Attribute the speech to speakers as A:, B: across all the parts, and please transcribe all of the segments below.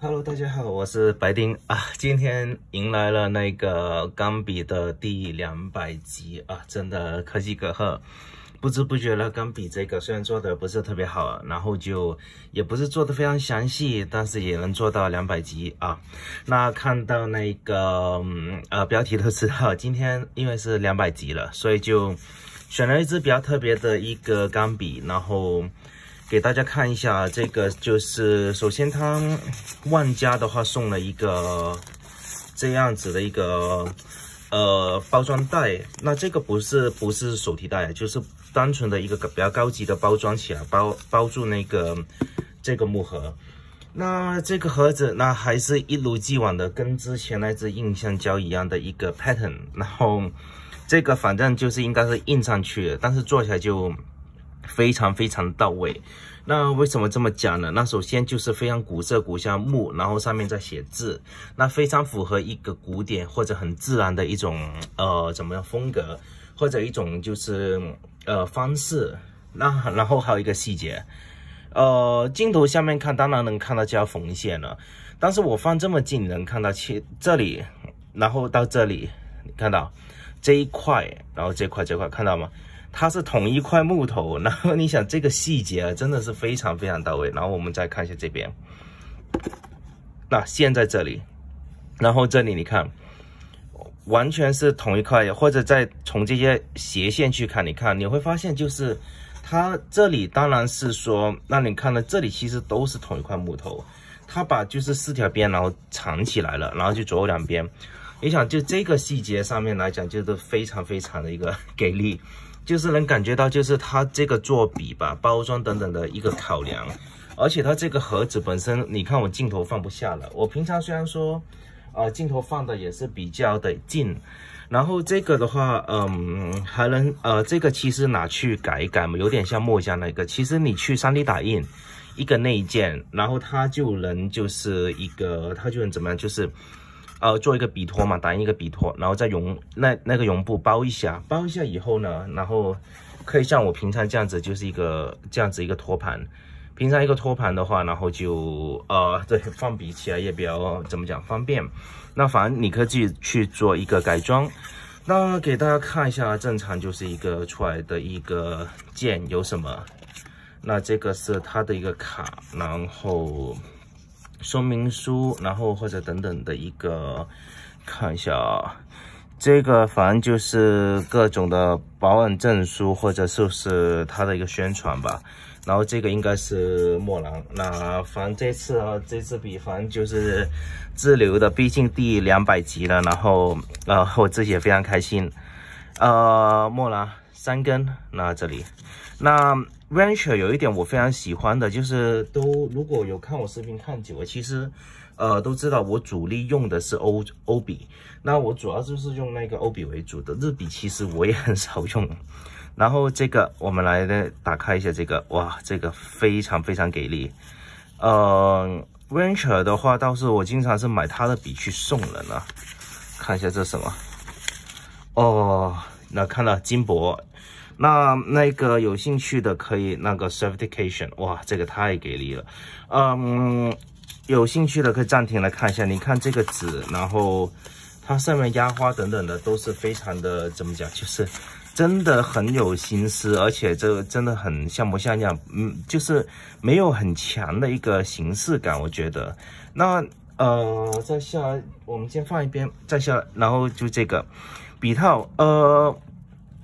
A: Hello，大家好，我是白丁啊，今天迎来了那个钢笔的第两百集啊，真的可喜可贺。不知不觉了，钢笔这个虽然做的不是特别好，然后就也不是做的非常详细，但是也能做到两百集啊。那看到那个呃标题都知道，今天因为是两百集了，所以就选了一支比较特别的一个钢笔，然后。给大家看一下，这个就是首先它万家的话送了一个这样子的一个呃包装袋，那这个不是不是手提袋，就是单纯的一个比较高级的包装起来包包住那个这个木盒。那这个盒子那还是一如既往的跟之前那只印象胶一样的一个 pattern，然后这个反正就是应该是印上去的，但是做起来就。非常非常到位。那为什么这么讲呢？那首先就是非常古色古香木，然后上面再写字，那非常符合一个古典或者很自然的一种呃怎么样风格，或者一种就是呃方式。那然后还有一个细节，呃镜头下面看当然能看到这条缝线了，但是我放这么近能看到切这里，然后到这里，你看到这一块，然后这块这块看到吗？它是同一块木头，然后你想这个细节啊，真的是非常非常到位。然后我们再看一下这边，那线在这里，然后这里你看，完全是同一块，或者再从这些斜线去看，你看你会发现就是它这里当然是说，那你看到这里其实都是同一块木头，它把就是四条边然后藏起来了，然后就左右两边，你想就这个细节上面来讲，就是非常非常的一个给力。就是能感觉到，就是它这个做笔吧、包装等等的一个考量，而且它这个盒子本身，你看我镜头放不下了。我平常虽然说，呃，镜头放的也是比较的近，然后这个的话，嗯，还能，呃，这个其实拿去改一改嘛，有点像墨家那个。其实你去 3D 打印一个内件，然后它就能就是一个，它就能怎么样，就是。呃，做一个笔托嘛，打印一个笔托，然后再绒那那个绒布包一下，包一下以后呢，然后可以像我平常这样子，就是一个这样子一个托盘。平常一个托盘的话，然后就呃，对，放笔起来也比较怎么讲方便。那反正你可以自己去做一个改装。那给大家看一下，正常就是一个出来的一个件有什么？那这个是它的一个卡，然后。说明书，然后或者等等的一个看一下啊，这个反正就是各种的保养证书，或者说是它的一个宣传吧。然后这个应该是墨兰，那反正这次啊，这次笔反正就是自留的，毕竟第两百集了。然后呃，我自己也非常开心。呃，墨兰三根，那这里，那。Venture 有一点我非常喜欢的，就是都如果有看我视频看久了，其实，呃，都知道我主力用的是欧欧比，那我主要就是用那个欧比为主的日比其实我也很少用。然后这个我们来呢打开一下这个，哇，这个非常非常给力。呃，Venture 的话，倒是我经常是买他的笔去送人啊。看一下这什么？哦，那看到金箔。那那个有兴趣的可以那个 certification，哇，这个太给力了。嗯，有兴趣的可以暂停来看一下。你看这个纸，然后它上面压花等等的都是非常的怎么讲，就是真的很有心思，而且这个真的很像模像样。嗯，就是没有很强的一个形式感，我觉得。那呃，再下我们先放一边，再下，然后就这个笔套，呃。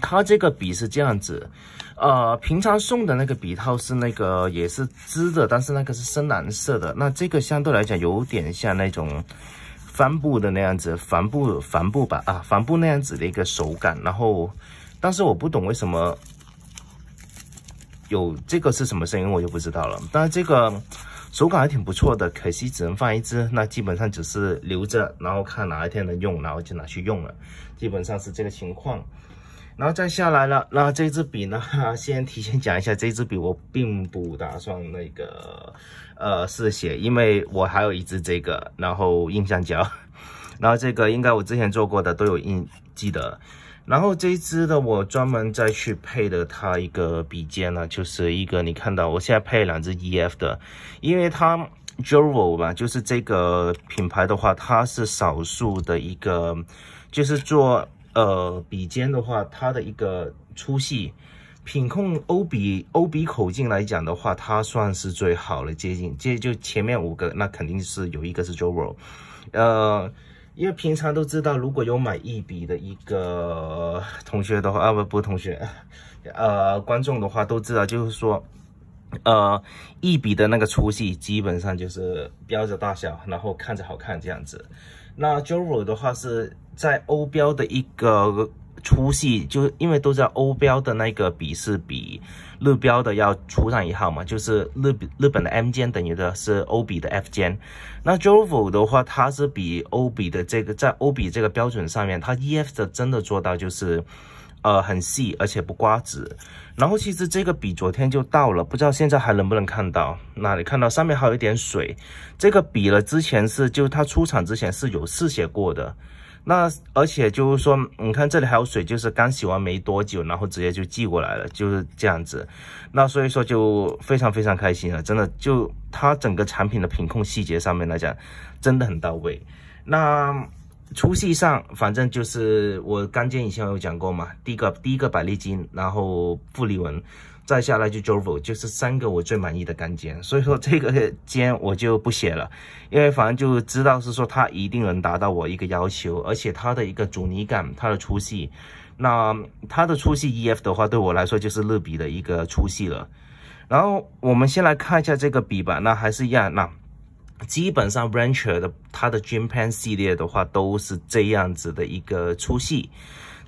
A: 它这个笔是这样子，呃，平常送的那个笔套是那个也是织的，但是那个是深蓝色的。那这个相对来讲有点像那种帆布的那样子，帆布帆布吧啊，帆布那样子的一个手感。然后，但是我不懂为什么有这个是什么声音，我就不知道了。但是这个手感还挺不错的，可惜只能放一支，那基本上只是留着，然后看哪一天能用，然后就拿去用了。基本上是这个情况。然后再下来了，那这支笔呢？先提前讲一下，这支笔我并不打算那个呃试写，因为我还有一支这个，然后印象胶，然后这个应该我之前做过的都有印记得。然后这一支的我专门再去配的，它一个笔尖呢，就是一个你看到我现在配两只 EF 的，因为它 j o v o 嘛，吧，就是这个品牌的话，它是少数的一个，就是做。呃，笔尖的话，它的一个粗细，品控欧笔欧笔口径来讲的话，它算是最好的接近。这就前面五个，那肯定是有一个是 Jewel。呃，因为平常都知道，如果有买一笔的一个同学的话，啊不不，同学，呃，观众的话都知道，就是说，呃，一笔的那个粗细，基本上就是标着大小，然后看着好看这样子。那 Jewel 的话是。在欧标的一个粗细，就因为都知道欧标的那个笔是比日标的要粗上一号嘛，就是日日本的 M 尖等于的是欧比的 F 尖。那 j o v o 的话，它是比欧比的这个在欧比这个标准上面，它 EF 的真的做到就是，呃，很细，而且不刮纸。然后其实这个笔昨天就到了，不知道现在还能不能看到。那你看到上面还有一点水，这个笔了之前是就它出厂之前是有试写过的。那而且就是说，你看这里还有水，就是刚洗完没多久，然后直接就寄过来了，就是这样子。那所以说就非常非常开心了，真的就它整个产品的品控细节上面来讲，真的很到位。那粗细上，反正就是我刚见以前有讲过嘛，第一个第一个百丽金，然后富丽纹。再下来就 j a v o 就是三个我最满意的杆尖，所以说这个尖我就不写了，因为反正就知道是说它一定能达到我一个要求，而且它的一个阻尼感，它的粗细，那它的粗细 EF 的话对我来说就是乐比的一个粗细了。然后我们先来看一下这个笔吧，那还是一样，那基本上 Rancher 的它的 Dream Pen 系列的话都是这样子的一个粗细。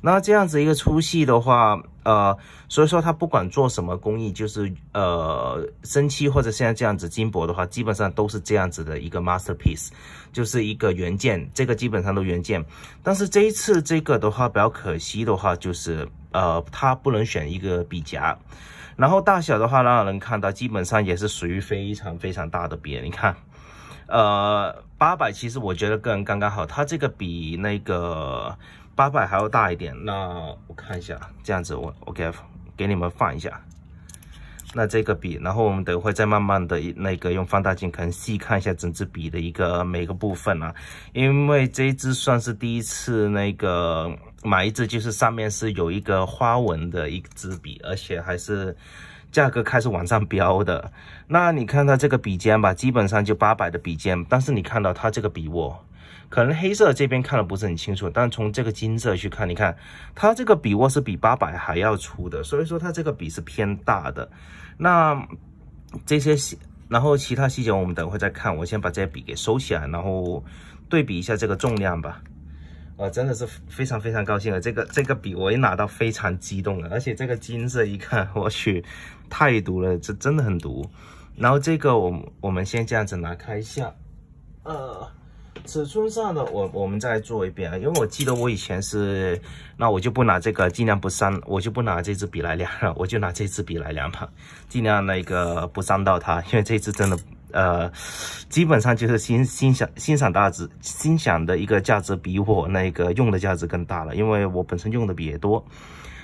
A: 那这样子一个粗细的话，呃，所以说它不管做什么工艺，就是呃，生漆或者现在这样子金箔的话，基本上都是这样子的一个 masterpiece，就是一个原件，这个基本上都原件。但是这一次这个的话比较可惜的话，就是呃，它不能选一个笔夹，然后大小的话，让人能看到，基本上也是属于非常非常大的笔。你看，呃，八百其实我觉得个人刚刚好，它这个比那个。八百还要大一点，那我看一下，这样子我我给给你们放一下。那这个笔，然后我们等会再慢慢的那个用放大镜可能细看一下整支笔的一个每个部分啊，因为这一支算是第一次那个买一支，就是上面是有一个花纹的一支笔，而且还是价格开始往上飙的。那你看它这个笔尖吧，基本上就八百的笔尖，但是你看到它这个笔握。可能黑色这边看的不是很清楚，但从这个金色去看，你看它这个笔握是比八百还要粗的，所以说它这个笔是偏大的。那这些，细，然后其他细节我们等会再看，我先把这笔给收起来，然后对比一下这个重量吧。我真的是非常非常高兴的，这个这个笔我一拿到非常激动了，而且这个金色一看，我去，太毒了，这真的很毒。然后这个我我们先这样子拿开一下，呃。尺寸上的，我我们再做一遍啊，因为我记得我以前是，那我就不拿这个，尽量不伤，我就不拿这支笔来量了，我就拿这支笔来量吧，尽量那个不伤到它，因为这支真的，呃，基本上就是欣欣赏欣赏大致欣赏的一个价值比我那个用的价值更大了，因为我本身用的笔也多。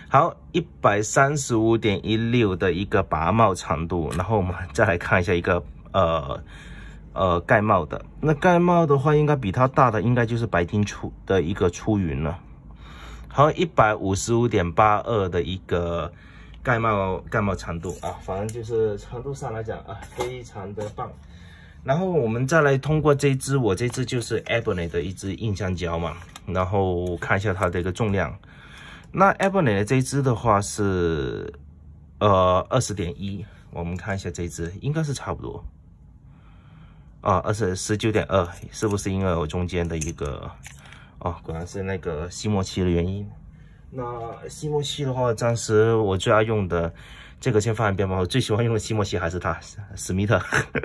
A: 好，一百三十五点一六的一个拔帽长度，然后我们再来看一下一个，呃。呃，盖帽的那盖帽的话，应该比它大的应该就是白天出的一个出云了，好一百五十五点八二的一个盖帽盖帽长度啊，反正就是长度上来讲啊，非常的棒。然后我们再来通过这只，我这只就是 Ebony 的一只硬橡胶嘛，然后看一下它的一个重量。那 Ebony 这只的话是呃二十点一，我们看一下这只应该是差不多。啊，二十十九点二，是不是因为我中间的一个哦，果然是那个吸墨器的原因。那吸墨器的话，暂时我最爱用的这个先放一边吧。我最喜欢用的吸墨器还是它，史密特，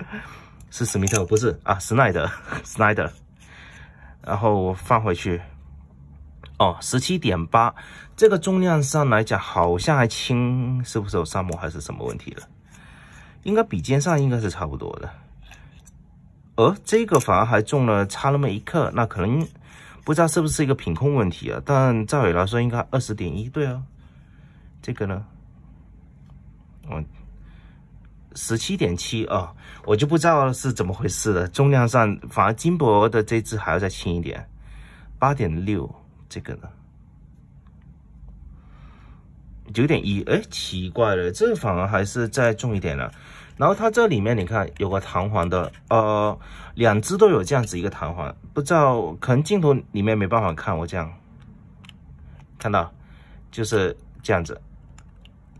A: 是史密特，不是啊，斯奈德，斯 奈德。然后放回去。哦，十七点八，这个重量上来讲好像还轻，是不是有沙漠还是什么问题了？应该笔尖上应该是差不多的。而这个反而还重了，差那么一克，那可能不知道是不是一个品控问题啊？但照理来说应该二十点一对啊。这个呢，嗯。十七点七啊，我就不知道是怎么回事了。重量上，反而金箔的这只还要再轻一点，八点六，这个呢，九点一，哎，奇怪了，这反而还是再重一点了。然后它这里面你看有个弹簧的，呃，两只都有这样子一个弹簧，不知道可能镜头里面没办法看，我这样看到就是这样子，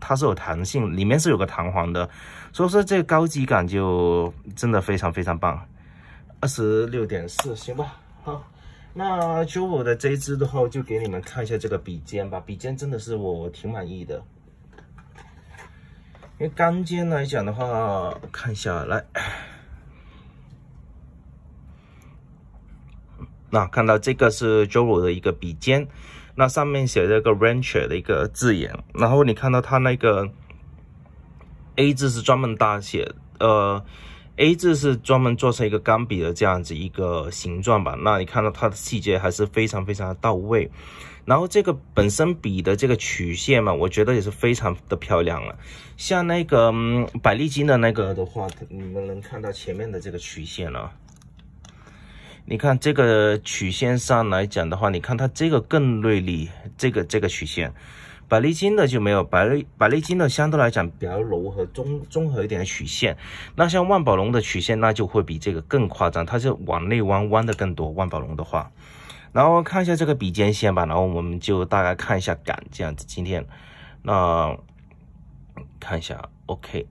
A: 它是有弹性，里面是有个弹簧的，所以说这高级感就真的非常非常棒，二十六点四，行吧，好，那周我的这一只的话，就给你们看一下这个笔尖吧，笔尖真的是我挺满意的。因为钢尖来讲的话，看一下来，那看到这个是 j o w e l 的一个笔尖，那上面写着一个 Rancher 的一个字眼，然后你看到它那个 A 字是专门大写，呃。A 字是专门做成一个钢笔的这样子一个形状吧，那你看到它的细节还是非常非常的到位。然后这个本身笔的这个曲线嘛，我觉得也是非常的漂亮了。像那个百丽金的那个的话，你们能看到前面的这个曲线了。你看这个曲线上来讲的话，你看它这个更锐利，这个这个曲线。百利金的就没有，百利百利金的相对来讲比较柔和、综综合一点的曲线。那像万宝龙的曲线，那就会比这个更夸张，它是往内弯弯的更多。万宝龙的话，然后看一下这个笔尖线吧，然后我们就大概看一下杆这样子。今天那看一下，OK，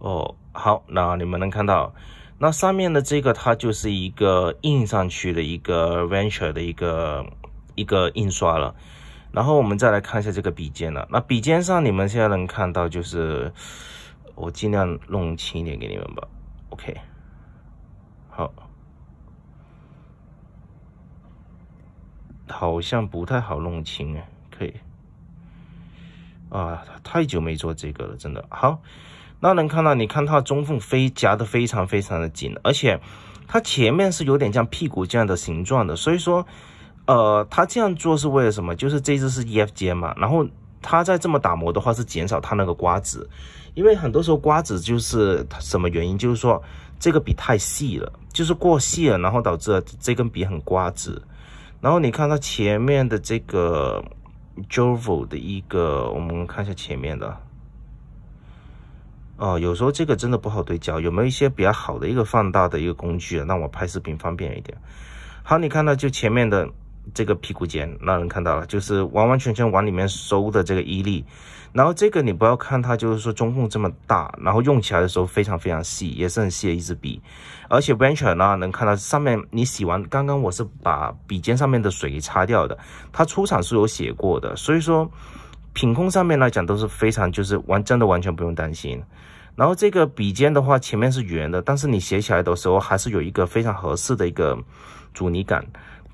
A: 哦，好，那你们能看到。那上面的这个，它就是一个印上去的一个 venture 的一个一个印刷了。然后我们再来看一下这个笔尖了。那笔尖上你们现在能看到，就是我尽量弄清一点给你们吧。OK，好，好像不太好弄清啊。可以，啊，太久没做这个了，真的好。那能看到，你看它中缝非夹的非常非常的紧，而且它前面是有点像屁股这样的形状的，所以说，呃，它这样做是为了什么？就是这只是 EFG 嘛，然后它再这么打磨的话是减少它那个刮子，因为很多时候刮子就是什么原因，就是说这个笔太细了，就是过细了，然后导致这根笔很刮子。然后你看它前面的这个 j o v o 的一个，我们看一下前面的。哦，有时候这个真的不好对焦，有没有一些比较好的一个放大的一个工具啊，让我拍视频方便一点？好，你看到就前面的这个屁股尖，让人看到了，就是完完全全往里面收的这个伊利。然后这个你不要看它，就是说中缝这么大，然后用起来的时候非常非常细，也是很细的一支笔。而且 Venture 呢，能看到上面你洗完，刚刚我是把笔尖上面的水给擦掉的，它出厂是有写过的，所以说品控上面来讲都是非常，就是完真的完全不用担心。然后这个笔尖的话，前面是圆的，但是你写起来的时候还是有一个非常合适的一个阻尼感。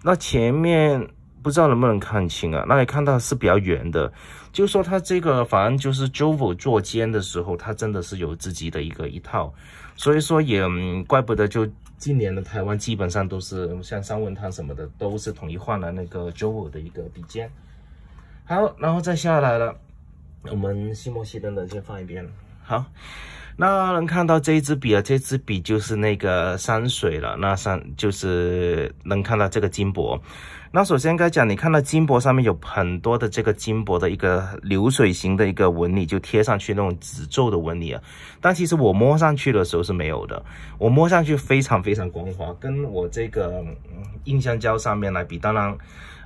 A: 那前面不知道能不能看清啊？那看到是比较圆的，就说它这个反正就是 JOVO 做尖的时候，它真的是有自己的一个一套，所以说也怪不得就今年的台湾基本上都是像三文汤什么的，都是统一换了那个 JOVO 的一个笔尖。好，然后再下来了，我们细墨西登的先放一边。好，那能看到这支笔啊，这支笔就是那个山水了。那山就是能看到这个金箔。那首先该讲，你看到金箔上面有很多的这个金箔的一个流水型的一个纹理，就贴上去那种褶皱的纹理啊。但其实我摸上去的时候是没有的，我摸上去非常非常光滑，跟我这个印橡胶上面来比，当然，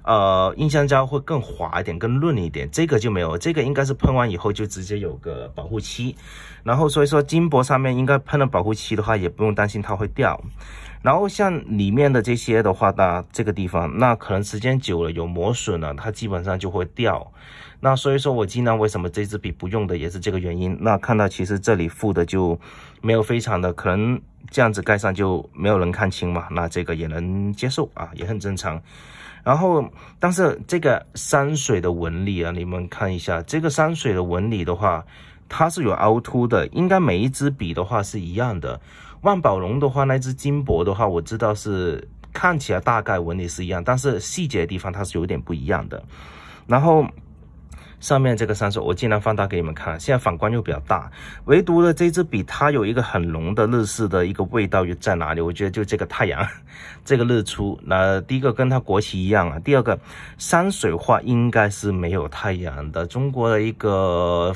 A: 呃，印橡胶会更滑一点，更润一点，这个就没有。这个应该是喷完以后就直接有个保护漆，然后所以说金箔上面应该喷了保护漆的话，也不用担心它会掉。然后像里面的这些的话，那这个地方那可能时间久了有磨损了，它基本上就会掉。那所以说我尽量为什么这支笔不用的也是这个原因。那看到其实这里附的就没有非常的可能这样子盖上就没有人看清嘛，那这个也能接受啊，也很正常。然后但是这个山水的纹理啊，你们看一下这个山水的纹理的话，它是有凹凸的，应该每一支笔的话是一样的。万宝龙的话，那只金箔的话，我知道是看起来大概纹理是一样，但是细节地方它是有点不一样的。然后上面这个山水，我尽量放大给你们看。现在反光又比较大，唯独的这支笔，它有一个很浓的日式的一个味道又在哪里？我觉得就这个太阳，这个日出。那第一个跟它国旗一样啊，第二个山水画应该是没有太阳的，中国的一个。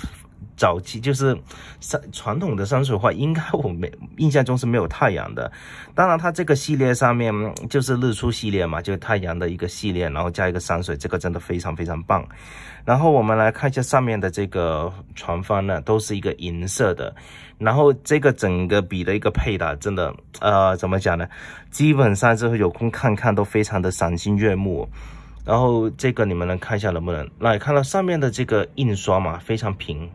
A: 早期就是山传统的山水画，应该我没印象中是没有太阳的。当然，它这个系列上面就是日出系列嘛，就是太阳的一个系列，然后加一个山水，这个真的非常非常棒。然后我们来看一下上面的这个船帆呢，都是一个银色的。然后这个整个笔的一个配搭，真的呃怎么讲呢？基本上是有空看看都非常的赏心悦目。然后这个你们能看一下能不能？那看到上面的这个印刷嘛，非常平。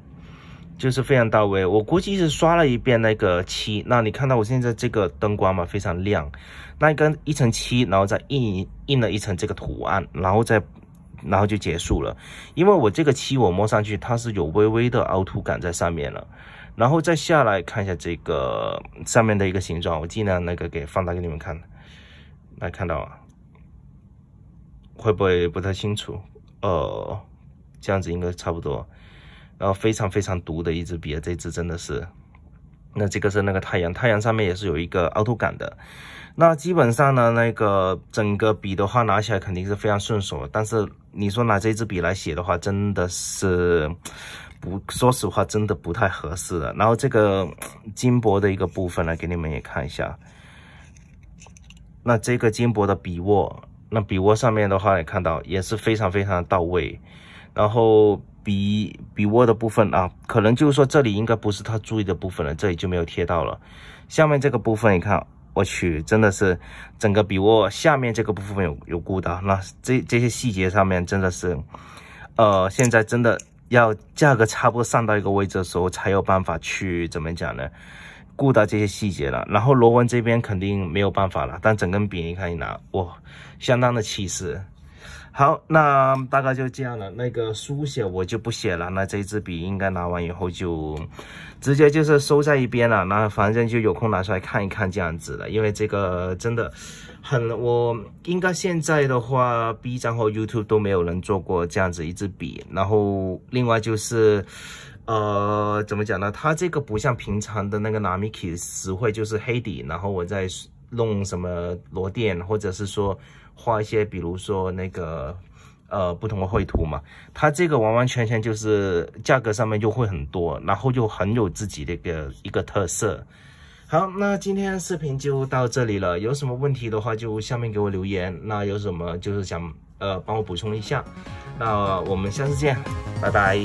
A: 就是非常到位，我估计是刷了一遍那个漆。那你看到我现在这个灯光嘛，非常亮。那跟一层漆，然后再印印了一层这个图案，然后再，然后就结束了。因为我这个漆，我摸上去它是有微微的凹凸感在上面了。然后再下来看一下这个上面的一个形状，我尽量那个给放大给你们看。来看到，啊。会不会不太清楚？呃，这样子应该差不多。然后非常非常毒的一支笔，这支真的是。那这个是那个太阳，太阳上面也是有一个凹凸感的。那基本上呢，那个整个笔的话拿起来肯定是非常顺手，但是你说拿这支笔来写的话，真的是不，说实话真的不太合适的。然后这个金箔的一个部分来给你们也看一下。那这个金箔的笔握，那笔握上面的话也看到也是非常非常的到位，然后。笔笔握的部分啊，可能就是说这里应该不是他注意的部分了，这里就没有贴到了。下面这个部分，你看，我去，真的是整个笔握下面这个部分有有固的。那这这些细节上面真的是，呃，现在真的要价格差不多上到一个位置的时候，才有办法去怎么讲呢？顾到这些细节了。然后螺纹这边肯定没有办法了，但整根笔你看，一拿，哇，相当的气势。好，那大概就这样了。那个书写我就不写了。那这支笔应该拿完以后就直接就是收在一边了。那反正就有空拿出来看一看这样子的，因为这个真的很，我应该现在的话，B 站或 YouTube 都没有人做过这样子一支笔。然后另外就是，呃，怎么讲呢？它这个不像平常的那个 Namiki 实惠，就是黑底，然后我在。弄什么螺钿，或者是说画一些，比如说那个呃不同的绘图嘛，它这个完完全全就是价格上面就会很多，然后就很有自己的一个一个特色。好，那今天视频就到这里了，有什么问题的话就下面给我留言。那有什么就是想呃帮我补充一下，那我们下次见，拜拜。